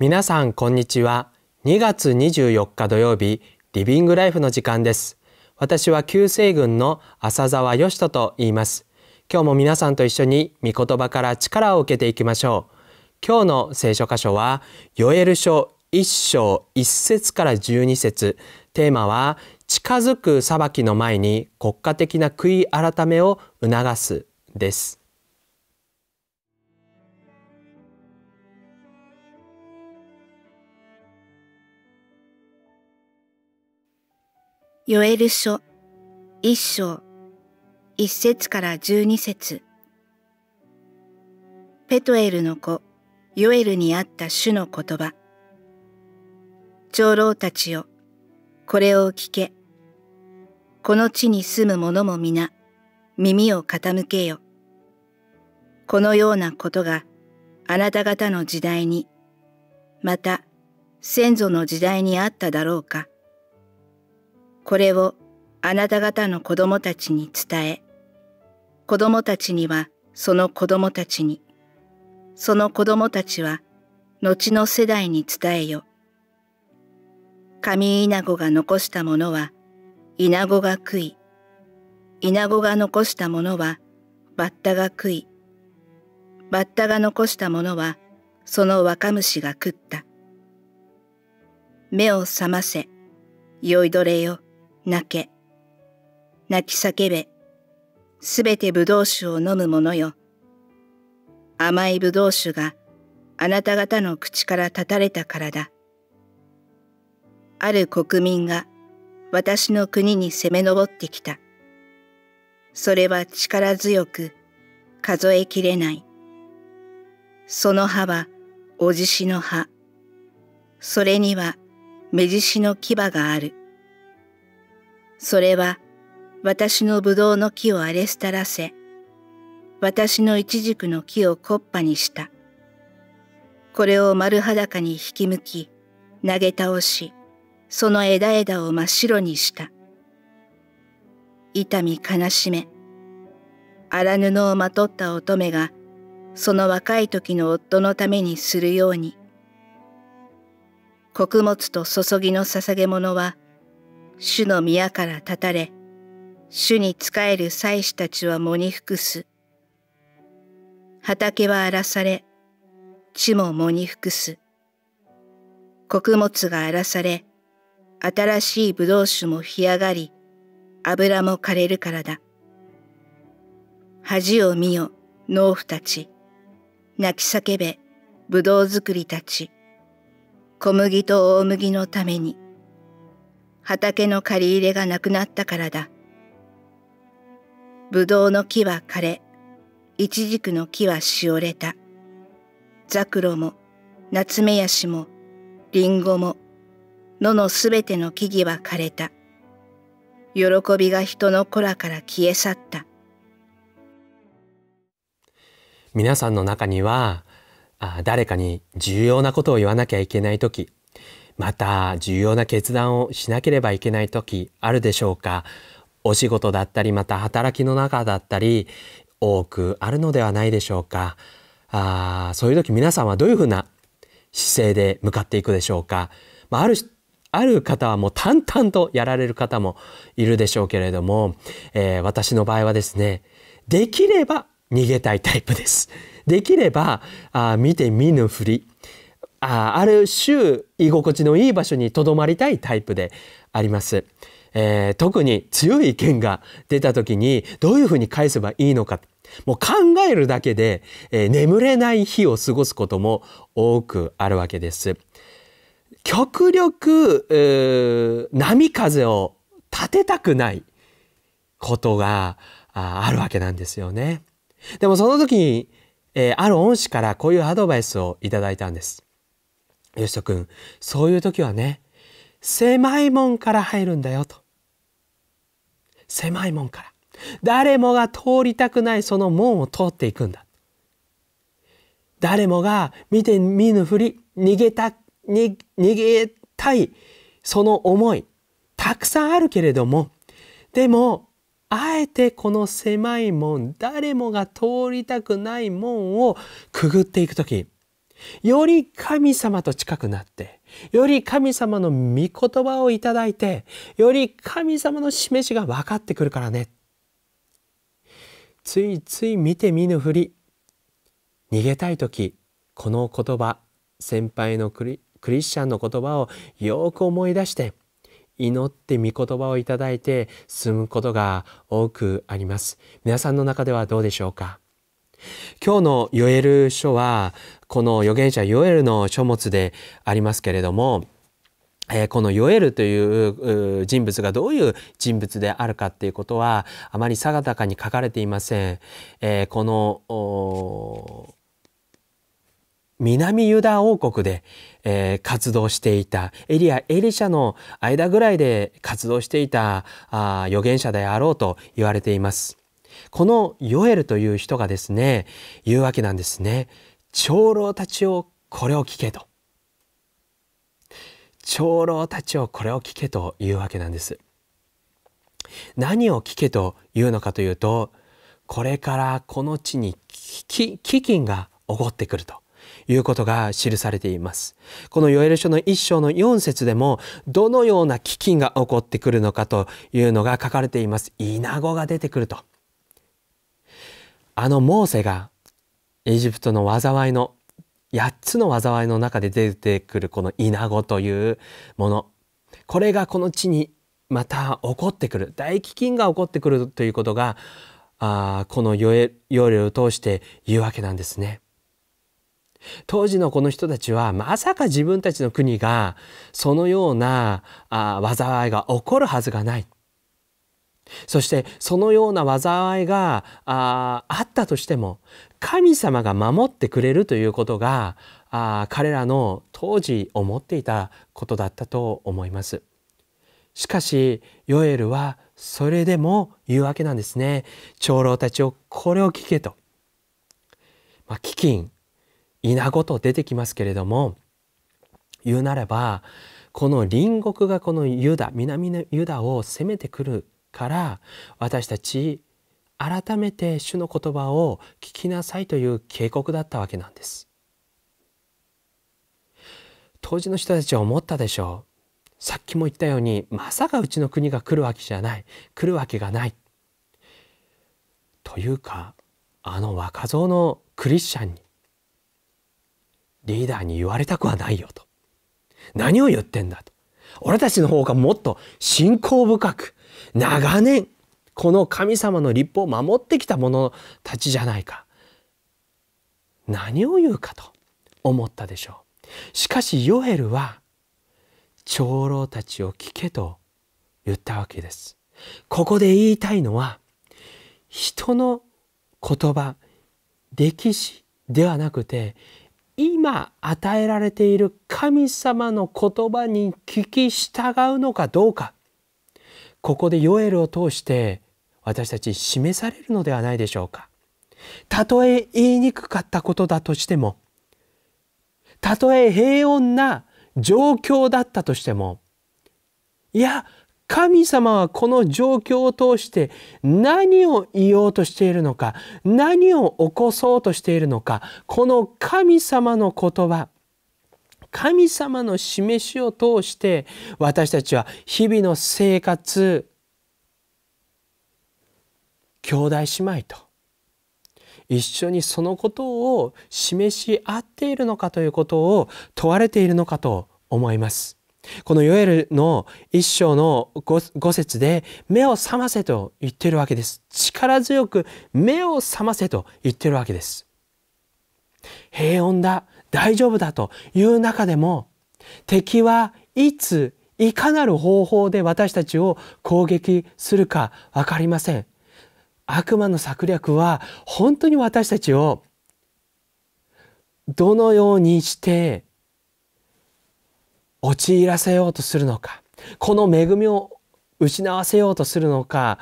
皆さんこんにちは。2月24日土曜日、リビングライフの時間です。私は旧西軍の浅沢義人と言います。今日も皆さんと一緒に御言葉から力を受けていきましょう。今日の聖書箇所は、ヨエル書1章1節から12節テーマは、近づく裁きの前に国家的な悔い改めを促すです。ヨエル書一章一節から十二節ペトエルの子ヨエルにあった主の言葉長老たちよこれを聞けこの地に住む者も皆耳を傾けよこのようなことがあなた方の時代にまた先祖の時代にあっただろうかこれをあなた方の子供たちに伝え、子供たちにはその子供たちに、その子供たちは後の世代に伝えよ。神稲子が残したものは、イナゴが食い、イナゴが残したものは、バッタが食い、バッタが残したものは、その若虫が食った。目を覚ませ、酔いどれよ。泣け。泣き叫べ。すべて葡萄酒を飲む者よ。甘い葡萄酒があなた方の口から断たれたからだ。ある国民が私の国に攻め上ってきた。それは力強く数えきれない。その歯はおじしの歯。それには目獅子の牙がある。それは私のブドウの木を荒れしたらせ、私のイチジクの木をコッパにした。これを丸裸に引き抜き、投げ倒し、その枝枝を真っ白にした。痛み悲しめ。荒布をまとった乙女が、その若い時の夫のためにするように。穀物と注ぎの捧げ物は、主の宮から立たれ、主に仕える祭司たちは喪に服す。畑は荒らされ、地も喪に服す。穀物が荒らされ、新しい葡萄酒も干上がり、油も枯れるからだ。恥を見よ、農夫たち。泣き叫べ、葡萄作りたち。小麦と大麦のために。畑の借り入れがなくなったからだ。ぶどうの木は枯れ、いちじくの木はしおれた。ザクロも、ナツメヤシも、リンゴも、野のすべての木々は枯れた。喜びが人の子らから消え去った。皆さんの中には、あ誰かに重要なことを言わなきゃいけない時また重要な決断をしなければいけない時あるでしょうかお仕事だったりまた働きの中だったり多くあるのではないでしょうかあそういう時皆さんはどういうふうな姿勢で向かっていくでしょうか、まあ、あるある方はもう淡々とやられる方もいるでしょうけれども、えー、私の場合はですねできれば逃げたいタイプです。できればあ見て見ぬふりあある種居心地のいい場所にとどまりたいタイプであります。えー、特に強い意見が出た時にどういうふうに返せばいいのかもう考えるだけで、えー、眠れない日を過ごすことも多くあるわけです。極力、えー、波風を立てたくないことがあるわけなんですよね。でもその時に、えー、ある恩師からこういうアドバイスをいただいたんです。よしとくん、そういう時はね、狭いもんから入るんだよと。狭いもんから。誰もが通りたくないその門を通っていくんだ。誰もが見て見ぬふり、逃げた、逃げたい、その思い、たくさんあるけれども、でも、あえてこの狭い門、誰もが通りたくない門をくぐっていく時。より神様と近くなって、より神様の御言葉をいただいて、より神様の示しが分かってくるからね。ついつい見て見ぬふり、逃げたい時、この言葉、先輩のクリクリスチャンの言葉をよく思い出して、祈って御言葉をいただいて進むことが多くあります。皆さんの中ではどうでしょうか今日のヨエル書は、この預言者ヨエルの書物でありますけれども、えー、このヨエルという人物がどういう人物であるかっていうことはあまり定かに書かれていません。えー、この南ユダ王国で、えー、活動していたエリア・エリシャの間ぐらいで活動していたあ預言者であろうと言われています。このヨエルという人がですね言うわけなんですね長老たちをこれを聞けと長老たちをこれを聞けというわけなんです何を聞けというのかというとこれからこの地に飢饉が起こってくるということが記されています。このヨエル書の1章の4節でもどのような飢饉が起こってくるのかというのが書かれています。イナゴが出てくると。あのモーセがエジプトの災いの8つの災いの中で出てくるこのイナゴというものこれがこの地にまた起こってくる大飢饉が起こってくるということがあこの夜を通して言うわけなんですね。当時のこの人たちはまさか自分たちの国がそのようなあ災いが起こるはずがないそしてそのような災いがあったとしても神様が守ってくれるということが彼らの当時思っていたことだったと思います。しかしヨエルはそれでも言うわけなんですね。長老たちをこれを聞けと。まあ、飢饉稲ごと出てきますけれども言うならばこの隣国がこのユダ南のユダを攻めてくるから私たち改めて主の言葉を聞きなさいという警告だったわけなんです。当時の人たちは思ったでしょう。さっきも言ったようにまさかうちの国が来るわけじゃない来るわけがない。というかあの若造のクリスチャンにリーダーに言われたくはないよと。何を言ってんだと。俺たちの方がもっと信仰深く長年この神様の立法を守ってきた者たちじゃないか何を言うかと思ったでしょうしかしヨエルは長老たちを聞けと言ったわけですここで言いたいのは人の言葉歴史ではなくて今与えられている神様の言葉に聞き従うのかどうかここでヨエルを通して私たち示されるのではないでしょうかたとえ言いにくかったことだとしてもたとえ平穏な状況だったとしてもいや神様はこの状況を通して何を言おうとしているのか何を起こそうとしているのかこの神様の言葉神様の示しを通して私たちは日々の生活兄弟姉妹と一緒にそのことを示し合っているのかということを問われているのかと思います。このヨエルの一章の五節で目を覚ませと言ってるわけです。力強く目を覚ませと言ってるわけです。平穏だ。大丈夫だという中でも敵はいついかなる方法で私たちを攻撃するか分かりません。悪魔の策略は本当に私たちをどのようにして陥らせようとするのかこの恵みを失わせようとするのか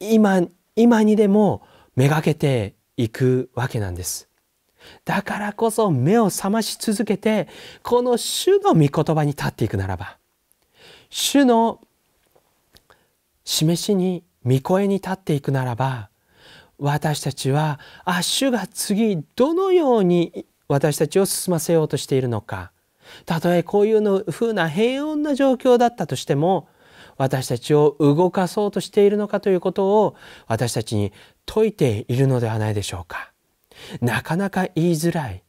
今今にでもめがけていくわけなんです。だからこそ目を覚まし続けてこの主の御言葉に立っていくならば主の示しに御声に立っていくならば私たちはあ主が次どのように私たちを進ませようとしているのかたとえこういうの風な平穏な状況だったとしても私たちを動かそうとしているのかということを私たちに説いているのではないでしょうか。なかなか言いづらい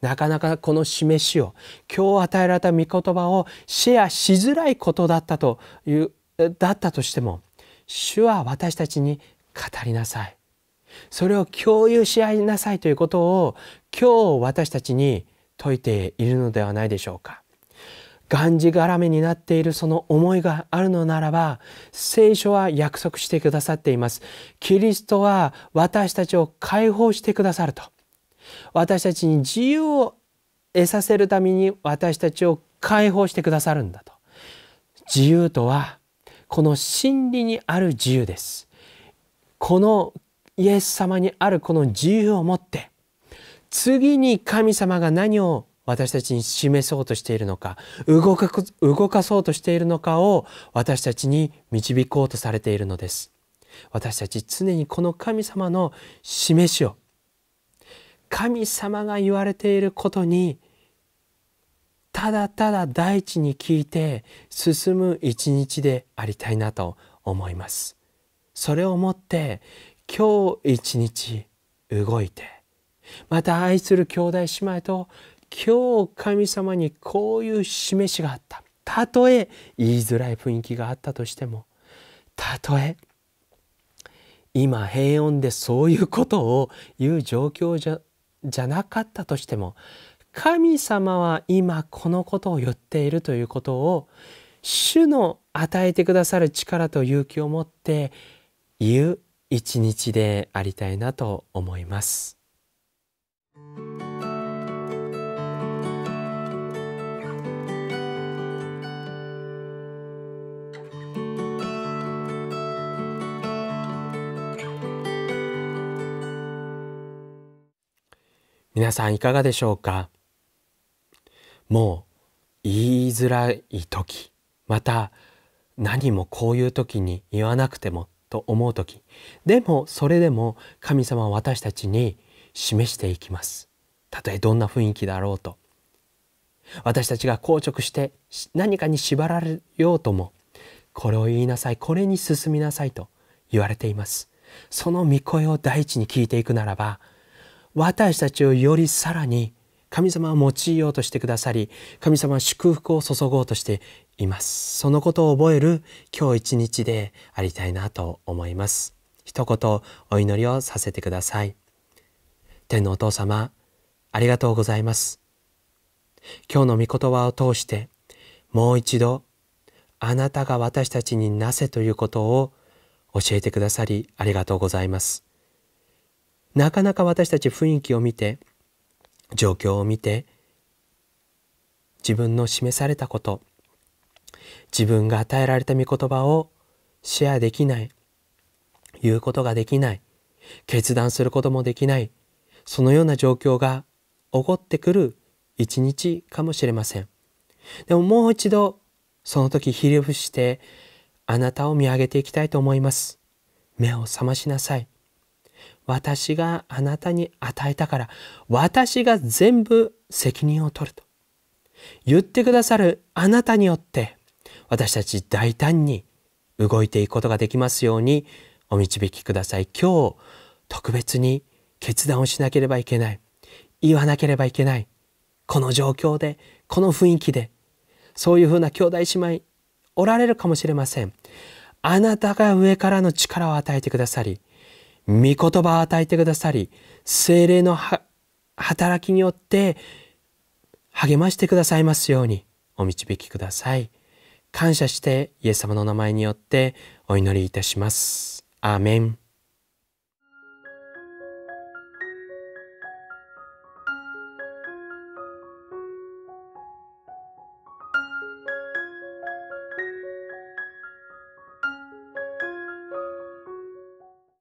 なかなかこの示しを今日与えられた御言葉をシェアしづらいことだったというだったとしても主は私たちに語りなさいそれを共有し合いなさいということを今日私たちに説いているのではないでしょうかがんじがらめになっているその思いがあるのならば聖書は約束してくださっていますキリストは私たちを解放してくださると私たちに自由を得させるために私たちを解放してくださるんだと自由とはこの真理にある自由ですこのイエス様にあるこの自由をもって次に神様が何を私たちに示そうとしているのか動か動かそうとしているのかを私たちに導こうとされているのです私たち常にこの神様の示しを神様が言われていることにただただ大地に聞いて進む一日でありたいなと思いますそれをもって今日一日動いてまた愛する兄弟姉妹と今日神様にこういう示しがあったたとえ言いづらい雰囲気があったとしてもたとえ今平穏でそういうことを言う状況じゃじゃなかったとしても神様は今このことを言っているということを主の与えてくださる力と勇気を持って言う一日でありたいなと思います。皆さんいかがでしょうかもう言いづらい時また何もこういう時に言わなくてもと思う時でもそれでも神様は私たちに示していきますたとえどんな雰囲気だろうと私たちが硬直して何かに縛られようともこれを言いなさいこれに進みなさいと言われていますその御声を第一に聞いていくならば私たちをよりさらに神様は用いようとしてくださり神様は祝福を注ごうとしていますそのことを覚える今日一日でありたいなと思います一言お祈りをさせてください天のお父様ありがとうございます今日の御言葉を通してもう一度あなたが私たちになせということを教えてくださりありがとうございますなかなか私たち雰囲気を見て状況を見て自分の示されたこと自分が与えられた御言葉をシェアできない言うことができない決断することもできないそのような状況が起こってくる一日かもしれませんでももう一度その時ひり伏してあなたを見上げていきたいと思います目を覚ましなさい私があなたに与えたから私が全部責任を取ると言ってくださるあなたによって私たち大胆に動いていくことができますようにお導きください。今日特別に決断をしなければいけない。言わなければいけない。この状況で、この雰囲気で、そういうふうな兄弟姉妹おられるかもしれません。あなたが上からの力を与えてくださり、御言葉を与えてくださり、精霊の働きによって励ましてくださいますようにお導きください。感謝してイエス様の名前によってお祈りいたします。アーメン。